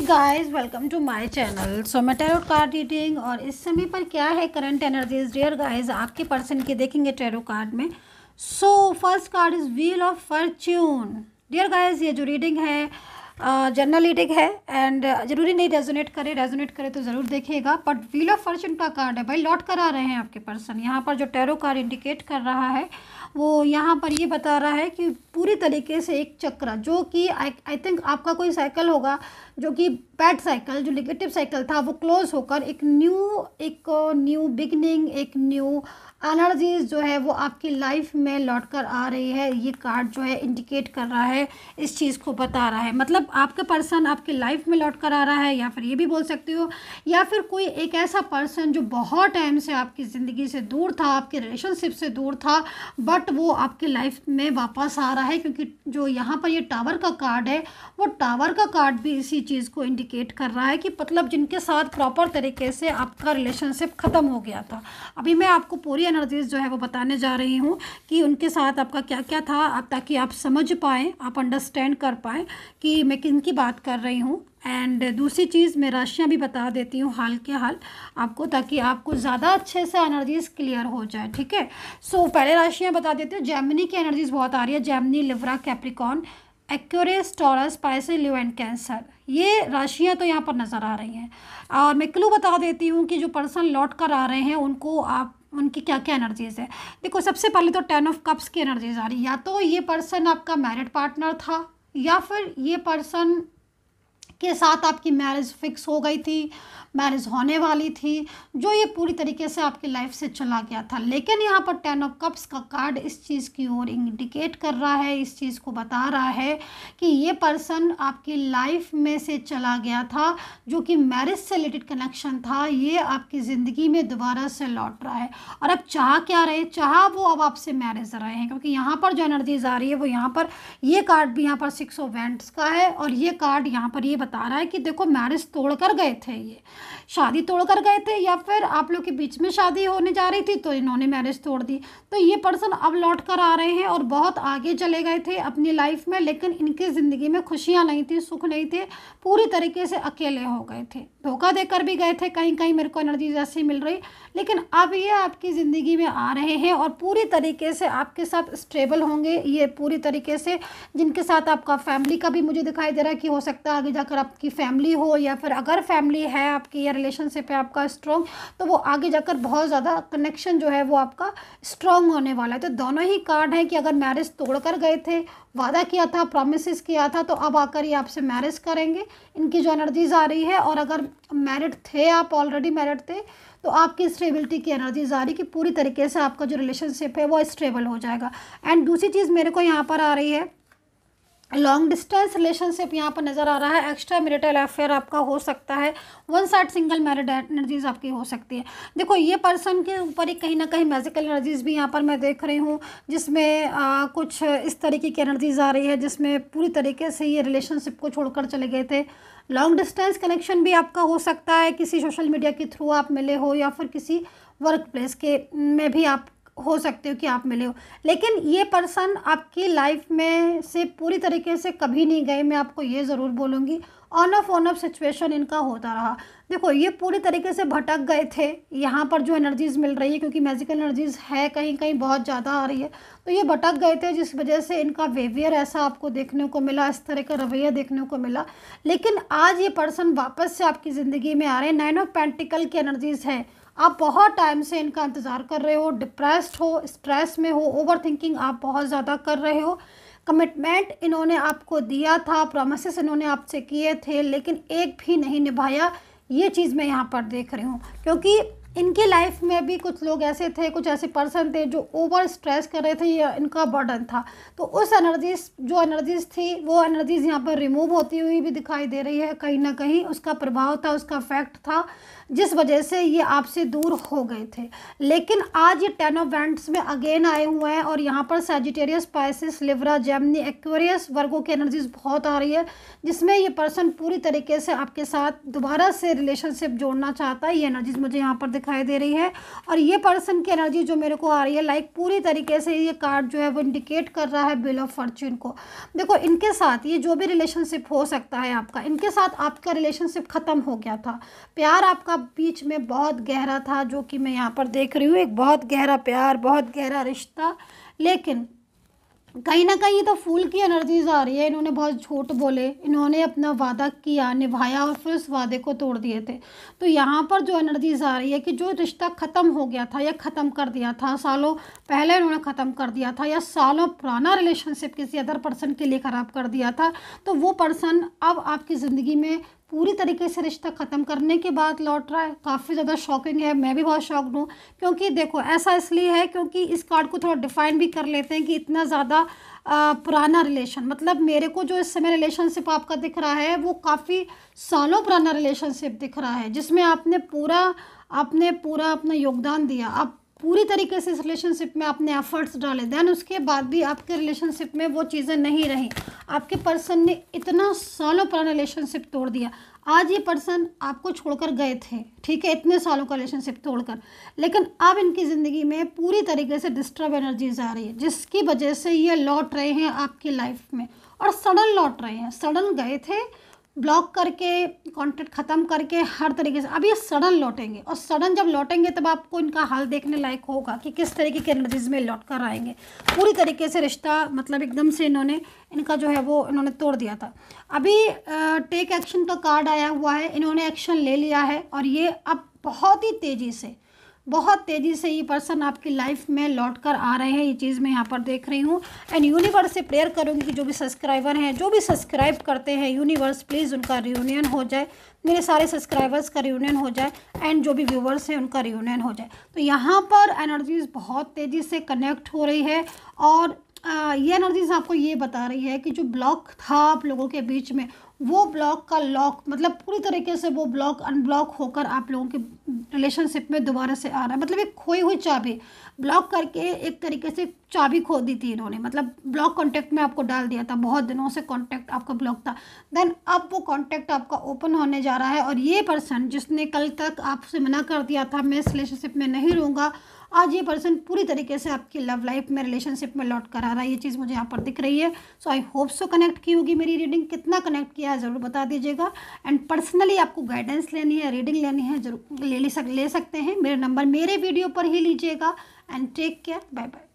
guys welcome to my channel so मैं tarot card reading और इस समय पर क्या है करंट एनर्जीज डियर गाइस आपके पर्सन के देखेंगे टेरो कार्ड में so first card is wheel of fortune dear guys ये जो रीडिंग है जर्नलिटिक है एंड ज़रूरी नहीं रेजोनेट करे रेजोनेट करे तो ज़रूर देखिएगा बट व्हील ऑफ फॉर्चून का कार्ड है भाई लौट कर आ रहे हैं आपके पर्सन यहाँ पर जो टैरो कार्ड इंडिकेट कर रहा है वो यहाँ पर ये बता रहा है कि पूरी तरीके से एक चक्र जो कि आई थिंक आपका कोई साइकिल होगा जो कि बैड साइकिल जो निगेटिव साइकिल था वो क्लोज होकर एक न्यू एक न्यू बिगनिंग एक न्यू एनर्जीज जो है वो आपकी लाइफ में लौट कर आ रही है ये कार्ड जो है इंडिकेट कर रहा है इस चीज़ को बता रहा है मतलब आपका पर्सन आपके लाइफ में लौट कर आ रहा है या फिर ये भी बोल सकते हो या फिर कोई एक ऐसा पर्सन जो बहुत टाइम से आपकी ज़िंदगी से दूर था आपके रिलेशनशिप से दूर था बट वो आपकी लाइफ में वापस आ रहा है क्योंकि जो यहाँ पर ये टावर का कार्ड है वो टावर का कार्ड भी इसी चीज़ को इंडिकेट कर रहा है कि मतलब जिनके साथ प्रॉपर तरीके से आपका रिलेशनशिप ख़त्म हो गया था अभी मैं आपको पूरी एनर्जीज जो है वो बताने जा रही हूँ कि उनके साथ आपका क्या क्या था आप ताकि आप समझ पाएँ आप अंडरस्टैंड कर पाएँ कि मैं किन की बात कर रही हूँ एंड दूसरी चीज़ मैं राशियाँ भी बता देती हूँ हाल के हाल आपको ताकि आपको ज़्यादा अच्छे से एनर्जीज़ क्लियर हो जाए ठीक है सो पहले राशियाँ बता देती हूँ जैमनी की एनर्जीज़ बहुत आ रही है जैमनी लिवरा Capricorn Aquarius Taurus Pisces Leo and Cancer ये राशियाँ तो यहाँ पर नज़र आ रही हैं और मैं क्लू बता देती हूँ कि जो पर्सन लौट कर आ रहे हैं उनको आप उनकी क्या क्या एनर्जीज़ है देखो सबसे पहले तो टेन ऑफ कप्स की एनर्जीज़ आ रही या तो ये पर्सन आपका मैरिड पार्टनर था या फिर ये पर्सन के साथ आपकी मैरिज फिक्स हो गई थी मैरिज होने वाली थी जो ये पूरी तरीके से आपकी लाइफ से चला गया था लेकिन यहाँ पर टेन ऑफ कप्स का कार्ड इस चीज़ की ओर इंडिकेट कर रहा है इस चीज़ को बता रहा है कि ये पर्सन आपकी लाइफ में से चला गया था जो कि मैरिज से रिलेटेड कनेक्शन था ये आपकी ज़िंदगी में दोबारा से लौट रहा है और अब चाह क्या रहे चाह वो अब आपसे मैरिज रहे हैं क्योंकि यहाँ पर जो एनर्जीज आ रही है वो यहाँ पर ये कार्ड भी यहाँ पर सिक्स ऑफ वेंट्स का है और ये कार्ड यहाँ पर ये बता बता रहा है कि देखो मैरिज तोड़ कर गए थे ये शादी तोड़ कर गए थे या फिर आप लोग के बीच में शादी होने जा रही थी तो इन्होंने मैरिज तोड़ दी तो ये पर्सन अब लौट कर आ रहे हैं और बहुत आगे चले गए थे अपनी लाइफ में लेकिन इनकी ज़िंदगी में खुशियाँ नहीं थी सुख नहीं थे पूरी तरीके से अकेले हो गए थे धोखा देकर भी गए थे कहीं कहीं मेरे को एनर्जी जैसी मिल रही लेकिन अब ये आपकी ज़िंदगी में आ रहे हैं और पूरी तरीके से आपके साथ स्टेबल होंगे ये पूरी तरीके से जिनके साथ आपका फैमिली का भी मुझे दिखाई दे रहा है कि हो सकता है आगे जाकर अगर आपकी फैमिली हो या फिर अगर फैमिली है आपकी या रिलेशनशिप है आपका स्ट्रॉन्ग तो वो आगे जाकर बहुत ज़्यादा कनेक्शन जो है वो आपका स्ट्रॉन्ग होने वाला है तो दोनों ही कार्ड हैं कि अगर मैरिज तोड़ कर गए थे वादा किया था प्रोमिस किया था तो अब आकर ये आपसे मैरिज करेंगे इनकी जो एनर्जीज आ रही है और अगर मैरिड थे आप ऑलरेडी मैरिड थे तो आपकी स्टेबिलिटी की एनर्जी आ रही कि पूरी तरीके से आपका जो रिलेशनशिप है वो स्टेबल हो जाएगा एंड दूसरी चीज़ मेरे को यहाँ पर आ रही है लॉन्ग डिस्टेंस रिलेशनशिप यहाँ पर नज़र आ रहा है एक्स्ट्रा मेरिटल अफेयर आपका हो सकता है one side single married energies आपकी हो सकती है देखो ये पर्सन के ऊपर ही कहीं ना कहीं मैजिकल एनर्जीज भी यहाँ पर मैं देख रही हूँ जिसमें आ, कुछ इस तरीके की एनर्जीज आ रही है जिसमें पूरी तरीके से ये रिलेशनशिप को छोड़कर चले गए थे लॉन्ग डिस्टेंस कनेक्शन भी आपका हो सकता है किसी सोशल मीडिया के थ्रू आप मिले हो या फिर किसी वर्क प्लेस के में भी आप हो सकते हो कि आप मिले हो लेकिन ये पर्सन आपकी लाइफ में से पूरी तरीके से कभी नहीं गए मैं आपको ये ज़रूर बोलूँगी on off on off situation इनका होता रहा देखो ये पूरी तरीके से भटक गए थे यहाँ पर जो एनर्जीज़ मिल रही है क्योंकि मैजिकल एनर्जीज़ है कहीं कहीं बहुत ज़्यादा आ रही है तो ये भटक गए थे जिस वजह से इनका बिहेवियर ऐसा आपको देखने को मिला इस तरह का रवैया देखने को मिला लेकिन आज ये पर्सन वापस से आपकी ज़िंदगी में आ रहे हैं नाइन ऑफ पेंटिकल की एनर्जीज़ हैं आप बहुत टाइम से इनका इंतज़ार कर रहे हो डिप्रेस्ड हो स्ट्रेस में हो ओवर थिंकिंग आप बहुत ज़्यादा कर रहे हो कमिटमेंट इन्होंने आपको दिया था प्रोमिस इन्होंने आपसे किए थे लेकिन एक भी नहीं निभाया ये चीज़ मैं यहाँ पर देख रही हूँ क्योंकि इनकी लाइफ में भी कुछ लोग ऐसे थे कुछ ऐसे पर्सन थे जो ओवर स्ट्रेस कर रहे थे या इनका बर्डन था तो उस एनर्जीज जो एनर्जीज थी वो एनर्जीज यहाँ पर रिमूव होती हुई भी दिखाई दे रही है कहीं ना कहीं उसका प्रभाव था उसका इफेक्ट था जिस वजह से ये आपसे दूर हो गए थे लेकिन आज ये टेन ऑफ वेंट्स में अगेन आए हुए हैं और यहाँ पर सेजिटेरियस पाइसिस लिवरा जेमनी एक्वेरियस वर्गों की एनर्जीज बहुत आ रही है जिसमें ये पर्सन पूरी तरीके से आपके साथ दोबारा से रिलेशनशिप जोड़ना चाहता है ये एनर्जीज मुझे यहाँ पर दिखाई दे रही है और ये पर्सन की एनर्जी जो मेरे को आ रही है लाइक पूरी तरीके से ये कार्ड जो है वो इंडिकेट कर रहा है बिल ऑफ फॉर्चून को देखो इनके साथ ये जो भी रिलेशनशिप हो सकता है आपका इनके साथ आपका रिलेशनशिप ख़त्म हो गया था प्यार आपका बीच में बहुत गहरा था जो कि मैं यहाँ पर देख रही हूँ एक बहुत गहरा प्यार बहुत गहरा रिश्ता लेकिन कहीं ना कहीं तो फूल की एनर्जीज आ रही है इन्होंने बहुत झूठ बोले इन्होंने अपना वादा किया निभाया और फिर उस वादे को तोड़ दिए थे तो यहाँ पर जो एनर्जीज आ रही है कि जो रिश्ता ख़त्म हो गया था या ख़त्म कर दिया था सालों पहले इन्होंने ख़त्म कर दिया था या सालों पुराना रिलेशनशिप किसी अदर पर्सन के लिए ख़राब कर दिया था तो वो पर्सन अब आपकी ज़िंदगी में पूरी तरीके से रिश्ता ख़त्म करने के बाद लौट रहा है काफ़ी ज़्यादा शॉकिंग है मैं भी बहुत शॉक्ड हूँ क्योंकि देखो ऐसा इसलिए है क्योंकि इस कार्ड को थोड़ा डिफाइन भी कर लेते हैं कि इतना ज़्यादा पुराना रिलेशन मतलब मेरे को जो इस समय रिलेशनशिप आपका दिख रहा है वो काफ़ी सालों पुराना रिलेशनशिप दिख रहा है जिसमें आपने पूरा आपने पूरा अपना योगदान दिया आप पूरी तरीके से इस रिलेशनशिप में आपने एफर्ट्स डाले देन उसके बाद भी आपके रिलेशनशिप में वो चीज़ें नहीं रहीं आपके पर्सन ने इतना सालों पुराना रिलेशनशिप तोड़ दिया आज ये पर्सन आपको छोड़कर गए थे ठीक है इतने सालों का रिलेशनशिप तोड़कर लेकिन अब इनकी ज़िंदगी में पूरी तरीके से डिस्टर्ब एनर्जीज आ रही है जिसकी वजह से ये लौट रहे हैं आपकी लाइफ में और सडन लौट रहे हैं सडन गए थे ब्लॉक करके कॉन्ट्रैक्ट ख़त्म करके हर तरीके से अब ये सडन लौटेंगे और सडन जब लौटेंगे तब आपको इनका हाल देखने लायक होगा कि किस तरीके के एनर्जीज में लौट कर आएंगे पूरी तरीके से रिश्ता मतलब एकदम से इन्होंने इनका जो है वो इन्होंने तोड़ दिया था अभी टेक एक्शन का कार्ड आया हुआ है इन्होंने एक्शन ले लिया है और ये अब बहुत ही तेज़ी से बहुत तेज़ी से ये पर्सन आपकी लाइफ में लौट कर आ रहे हैं ये चीज़ मैं यहाँ पर देख रही हूँ एंड यूनिवर्स से प्रेयर करूँगी कि जो भी सब्सक्राइबर हैं जो भी सब्सक्राइब करते हैं यूनिवर्स प्लीज़ उनका रियूनियन हो जाए मेरे सारे सब्सक्राइबर्स का रियूनियन हो जाए एंड जो भी व्यूवर्स हैं उनका रियूनियन हो जाए तो यहाँ पर एनर्जीज़ बहुत तेज़ी से कनेक्ट हो रही है और ये एनर्जीज आपको ये बता रही है कि जो ब्लॉक था आप लोगों के बीच में वो ब्लॉक का लॉक मतलब पूरी तरीके से वो ब्लॉक अनब्लॉक होकर आप लोगों के रिलेशनशिप में दोबारा से आ रहा है मतलब एक खोई हुई चाबी ब्लॉक करके एक तरीके से चाबी खो दी थी इन्होंने मतलब ब्लॉक कॉन्टैक्ट में आपको डाल दिया था बहुत दिनों से कॉन्टैक्ट आपका ब्लॉक था देन अब वो कॉन्टैक्ट आपका ओपन होने जा रहा है और ये पर्सन जिसने कल तक आपसे मना कर दिया था मैं इस रिलेशनशिप में नहीं रहूँगा आज ये पर्सन पूरी तरीके से आपकी लव लाइफ में रिलेशनशिप में लौट कर आ रहा है ये चीज़ मुझे यहाँ पर दिख रही है सो आई होप सो कनेक्ट की होगी मेरी रीडिंग कितना कनेक्ट किया है ज़रूर बता दीजिएगा एंड पर्सनली आपको गाइडेंस लेनी है रीडिंग लेनी है जरूर ले, ले, सक, ले सकते हैं मेरे नंबर मेरे वीडियो पर ही लीजिएगा and take care bye bye